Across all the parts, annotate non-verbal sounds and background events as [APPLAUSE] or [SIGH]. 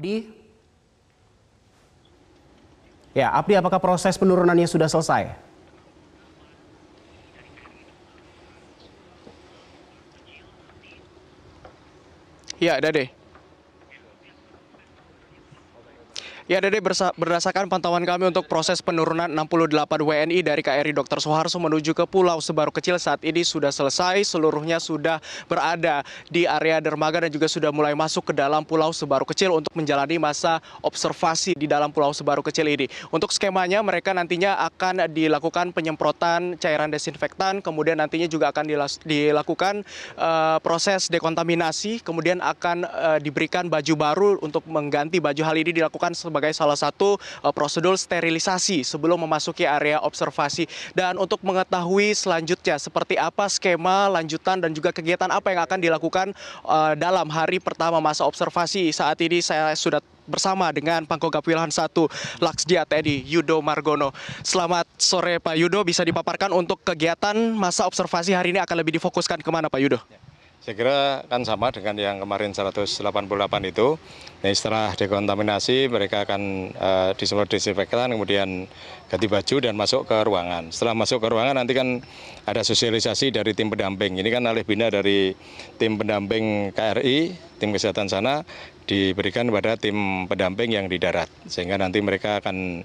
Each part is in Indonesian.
Abdi. Ya, Abdi apakah proses penurunannya sudah selesai? Ya, ada deh. Ya Dede berdasarkan pantauan kami untuk proses penurunan 68 WNI dari KRI Dr. Soeharto menuju ke Pulau Sebaru Kecil saat ini sudah selesai, seluruhnya sudah berada di area dermaga dan juga sudah mulai masuk ke dalam Pulau Sebaru Kecil untuk menjalani masa observasi di dalam Pulau Sebaru Kecil ini. Untuk skemanya mereka nantinya akan dilakukan penyemprotan cairan desinfektan, kemudian nantinya juga akan dilakukan uh, proses dekontaminasi, kemudian akan uh, diberikan baju baru untuk mengganti baju hal ini dilakukan sebagai sebagai salah satu eh, prosedur sterilisasi sebelum memasuki area observasi. Dan untuk mengetahui selanjutnya seperti apa skema lanjutan dan juga kegiatan apa yang akan dilakukan eh, dalam hari pertama masa observasi saat ini saya sudah bersama dengan Pangkogap Wilhan 1 Laksdia TNI Yudo Margono. Selamat sore Pak Yudo, bisa dipaparkan untuk kegiatan masa observasi hari ini akan lebih difokuskan kemana Pak Yudo? Ya. Saya kira kan sama dengan yang kemarin 188 itu. Nah, setelah dekontaminasi mereka akan uh, disemprot disinfektan, kemudian ganti baju dan masuk ke ruangan. Setelah masuk ke ruangan nanti kan ada sosialisasi dari tim pendamping. Ini kan alih bina dari tim pendamping KRI, tim kesehatan sana diberikan kepada tim pendamping yang di darat, sehingga nanti mereka akan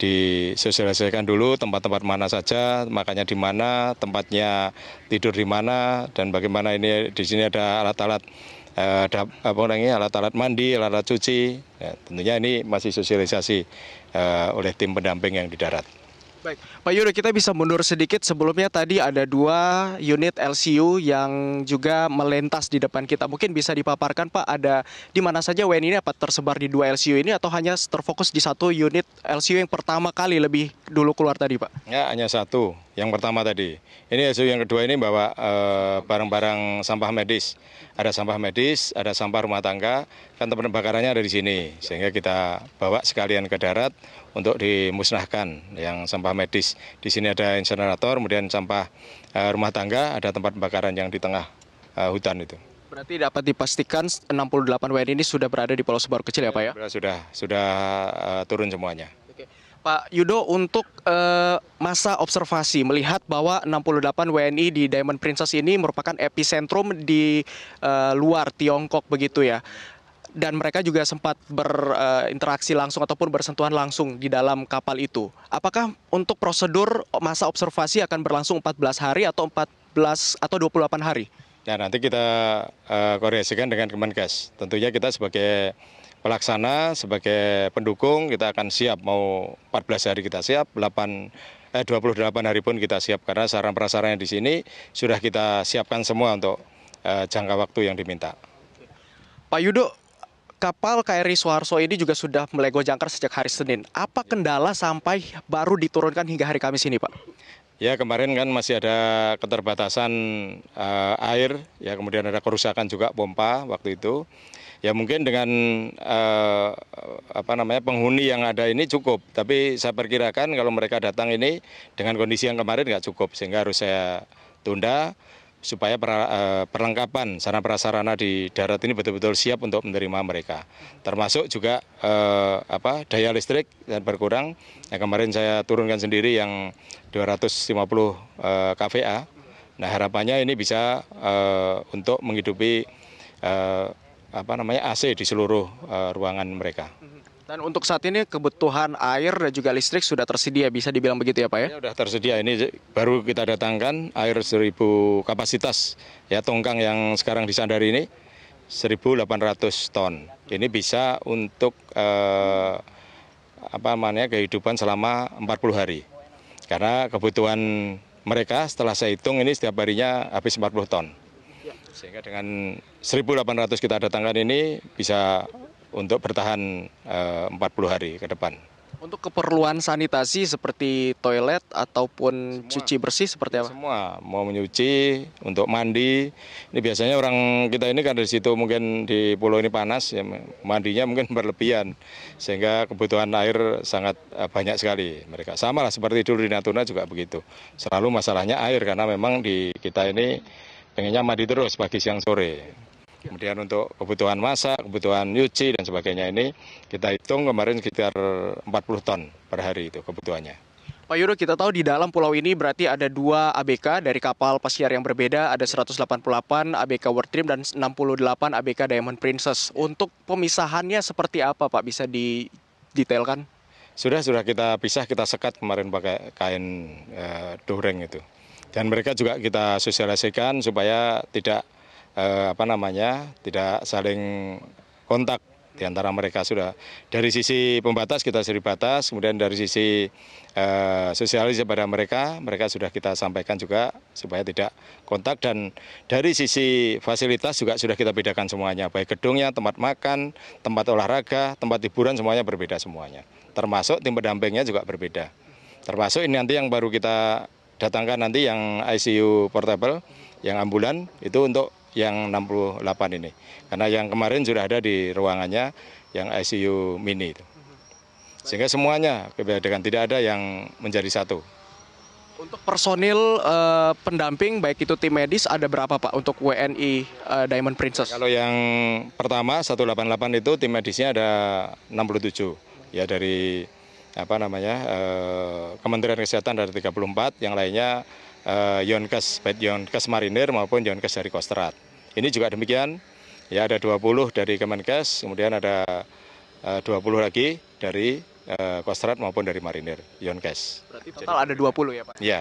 disosialisasikan dulu tempat-tempat mana saja, makanya di mana, tempatnya tidur di mana, dan bagaimana ini di sini ada alat-alat eh, ada apa namanya alat-alat mandi, alat-alat cuci. Ya, tentunya ini masih sosialisasi uh, oleh tim pendamping yang di darat. Baik, Pak Yudo kita bisa mundur sedikit sebelumnya tadi ada dua unit LCU yang juga melintas di depan kita. Mungkin bisa dipaparkan Pak ada di mana saja WNI ini dapat tersebar di dua LCU ini atau hanya terfokus di satu unit LCU yang pertama kali lebih dulu keluar tadi Pak? Ya hanya satu yang pertama tadi. Ini LCU yang kedua ini bawa eh, barang-barang eh, sampah medis. Ada sampah medis, ada sampah rumah tangga, kan tempat bakarannya ada di sini. Sehingga kita bawa sekalian ke darat untuk dimusnahkan yang sampah medis. Di sini ada insenerator, kemudian sampah eh, rumah tangga, ada tempat pembakaran yang di tengah eh, hutan itu. Berarti dapat dipastikan 68 WNI ini sudah berada di Pulau Sebaru kecil ya, ya Pak ya? Sudah sudah uh, turun semuanya. Oke. Pak Yudo untuk uh, masa observasi melihat bahwa 68 WNI di Diamond Princess ini merupakan epicentrum di uh, luar Tiongkok begitu ya dan mereka juga sempat berinteraksi eh, langsung ataupun bersentuhan langsung di dalam kapal itu. Apakah untuk prosedur masa observasi akan berlangsung 14 hari atau 14 atau 28 hari? Ya nanti kita uh, koordinasikan dengan Kemenkes. Tentunya kita sebagai pelaksana, sebagai pendukung kita akan siap mau 14 hari kita siap, 8 eh, 28 hari pun kita siap karena sarana prasarana di sini sudah kita siapkan semua untuk uh, jangka waktu yang diminta. Pak Yudo, kapal KRI Suharto ini juga sudah melego jangkar sejak hari Senin. Apa kendala sampai baru diturunkan hingga hari Kamis ini, Pak? Ya kemarin kan masih ada keterbatasan uh, air, ya kemudian ada kerusakan juga pompa waktu itu. Ya mungkin dengan uh, apa namanya penghuni yang ada ini cukup, tapi saya perkirakan kalau mereka datang ini dengan kondisi yang kemarin nggak cukup, sehingga harus saya tunda supaya eh, perlengkapan sarana prasarana di darat ini betul-betul siap untuk menerima mereka. Termasuk juga eh, apa daya listrik dan berkurang. Nah, kemarin saya turunkan sendiri yang 250 eh, kVA. Nah, harapannya ini bisa eh, untuk menghidupi eh, apa namanya AC di seluruh eh, ruangan mereka. Dan untuk saat ini kebutuhan air dan juga listrik sudah tersedia, bisa dibilang begitu ya Pak ya? Ini iya, sudah tersedia, ini baru kita datangkan air seribu kapasitas ya tongkang yang sekarang disandari ini seribu delapan ratus ton. Ini bisa untuk eh, apa namanya kehidupan selama empat puluh hari. Karena kebutuhan mereka setelah saya hitung ini setiap harinya habis puluh ton. Iya. Sehingga dengan seribu delapan ratus kita datangkan ini bisa untuk bertahan eh, empat puluh hari ke depan. Untuk keperluan sanitasi seperti toilet ataupun semua, cuci bersih seperti apa? Semua, mau menyuci, untuk mandi. Ini biasanya orang kita ini kan dari situ mungkin di pulau ini panas, ya, mandinya mungkin [LAUGHS] berlebihan. Sehingga kebutuhan air sangat eh, banyak sekali mereka. Sama lah seperti dulu di Natuna juga begitu. Selalu masalahnya air karena memang di kita ini pengennya mandi terus pagi siang sore. Ya. Kemudian untuk kebutuhan masak, kebutuhan nyuci dan sebagainya ini kita hitung kemarin sekitar 40 ton per hari itu kebutuhannya. Pak Yuro, kita tahu di dalam pulau ini berarti ada dua ABK dari kapal pesiar yang berbeda, ada 188 ya. ABK World Dream dan 68 ABK Diamond Princess. Untuk pemisahannya seperti apa Pak, bisa didetailkan? Sudah, sudah kita pisah, kita sekat kemarin pakai kain e, eh, doreng itu. Dan mereka juga kita sosialisasikan supaya tidak Eh, apa namanya tidak saling kontak di antara mereka sudah dari sisi pembatas kita sudah batas kemudian dari sisi eh, sosialisasi kepada mereka mereka sudah kita sampaikan juga supaya tidak kontak dan dari sisi fasilitas juga sudah kita bedakan semuanya baik gedungnya tempat makan tempat olahraga tempat hiburan semuanya berbeda semuanya termasuk tim pendampingnya juga berbeda termasuk ini nanti yang baru kita datangkan nanti yang ICU portable yang ambulan itu untuk yang 68 ini. Karena yang kemarin sudah ada di ruangannya yang ICU mini itu. Sehingga semuanya kebedakan tidak ada yang menjadi satu. Untuk personil eh, pendamping baik itu tim medis ada berapa Pak untuk WNI eh, Diamond Princess? Kalau yang pertama 188 itu tim medisnya ada 67 ya dari apa namanya eh, Kementerian Kesehatan dari 34, yang lainnya uh, Yonkes baik Yonkes Marinir maupun Yonkes dari Kosterat. Ini juga demikian. Ya ada 20 dari Kemenkes, kemudian ada eh, uh, 20 lagi dari uh, eh, Kosterat maupun dari Marinir Yonkes. Berarti total Jadi, ada 20 ya, Pak? Iya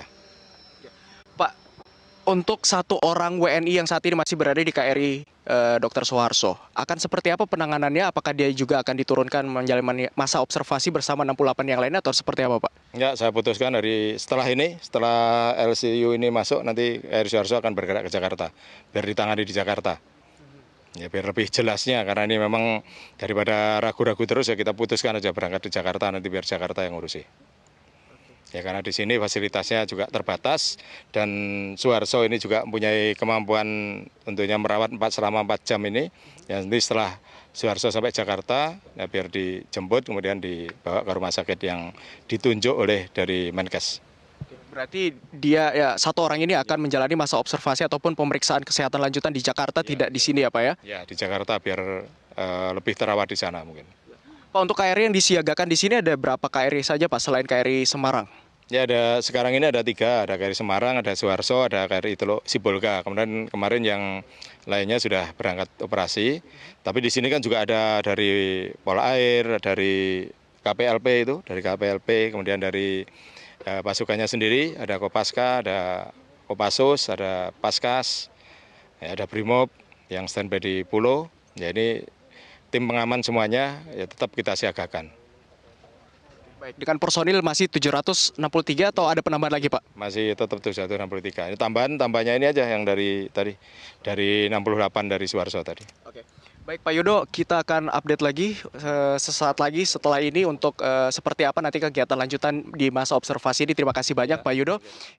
untuk satu orang WNI yang saat ini masih berada di KRI eh, Dr. Soeharto, akan seperti apa penanganannya? Apakah dia juga akan diturunkan menjalani masa observasi bersama 68 yang lain atau seperti apa, Pak? Ya, saya putuskan dari setelah ini, setelah LCU ini masuk, nanti KRI Soeharto akan bergerak ke Jakarta, biar ditangani di Jakarta. Ya, biar lebih jelasnya, karena ini memang daripada ragu-ragu terus ya kita putuskan aja berangkat di Jakarta, nanti biar Jakarta yang ngurusi. Ya karena di sini fasilitasnya juga terbatas dan Suharso ini juga mempunyai kemampuan tentunya merawat 4 selama 4 jam ini. Ya nanti setelah Suharso sampai Jakarta ya, biar dijemput kemudian dibawa ke rumah sakit yang ditunjuk oleh dari Menkes. Berarti dia ya satu orang ini akan menjalani masa observasi ataupun pemeriksaan kesehatan lanjutan di Jakarta ya. tidak di sini ya Pak ya? Ya di Jakarta biar uh, lebih terawat di sana mungkin. Pak untuk KRI yang disiagakan di sini ada berapa KRI saja Pak selain KRI Semarang? Ya ada sekarang ini ada tiga, ada KRI Semarang, ada Suwarso, ada KRI Teluk Sibolga. Kemudian kemarin yang lainnya sudah berangkat operasi. Tapi di sini kan juga ada dari Pola Air, dari KPLP itu, dari KPLP, kemudian dari ya, pasukannya sendiri, ada Kopaska, ada Kopassus, ada Paskas, ya, ada Brimob yang standby di Pulau. Ya ini tim pengaman semuanya ya tetap kita siagakan. Baik, dengan personil masih 763 atau ada penambahan lagi Pak? Masih tetap 763. Ini tambahan tambahnya ini aja yang dari tadi dari 68 dari Suwarso tadi. Oke. Baik Pak Yudo, kita akan update lagi eh, sesaat lagi setelah ini untuk uh, seperti apa nanti kegiatan lanjutan di masa observasi ini. Terima kasih banyak ya. Pak Yudo.